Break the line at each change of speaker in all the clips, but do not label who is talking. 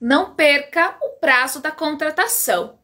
não perca o prazo da contratação.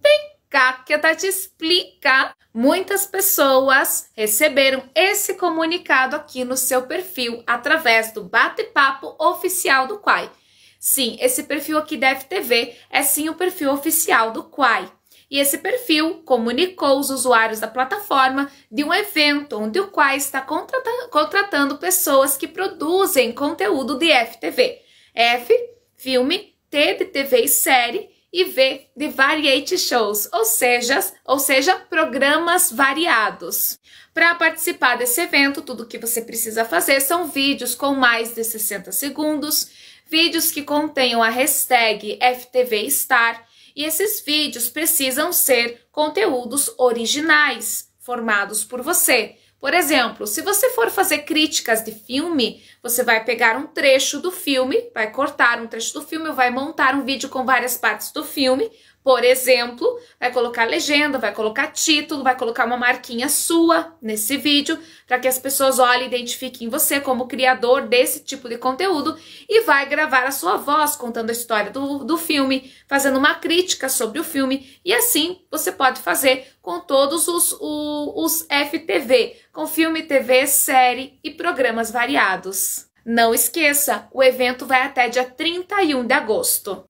Vem cá que eu tá te explicar. Muitas pessoas receberam esse comunicado aqui no seu perfil através do bate-papo oficial do Quai. Sim, esse perfil aqui da FTV é sim o perfil oficial do Quai. E esse perfil comunicou os usuários da plataforma de um evento onde o Quai está contratando pessoas que produzem conteúdo de FTV. F, filme, T de TV e série e V de variety shows, ou seja, ou seja, programas variados. Para participar desse evento, tudo que você precisa fazer são vídeos com mais de 60 segundos, vídeos que contenham a hashtag FTVstar e esses vídeos precisam ser conteúdos originais formados por você. Por exemplo, se você for fazer críticas de filme, você vai pegar um trecho do filme, vai cortar um trecho do filme, vai montar um vídeo com várias partes do filme por exemplo, vai colocar legenda, vai colocar título, vai colocar uma marquinha sua nesse vídeo, para que as pessoas olhem e identifiquem você como criador desse tipo de conteúdo e vai gravar a sua voz contando a história do, do filme, fazendo uma crítica sobre o filme e assim você pode fazer com todos os, os, os FTV, com filme, TV, série e programas variados. Não esqueça, o evento vai até dia 31 de agosto.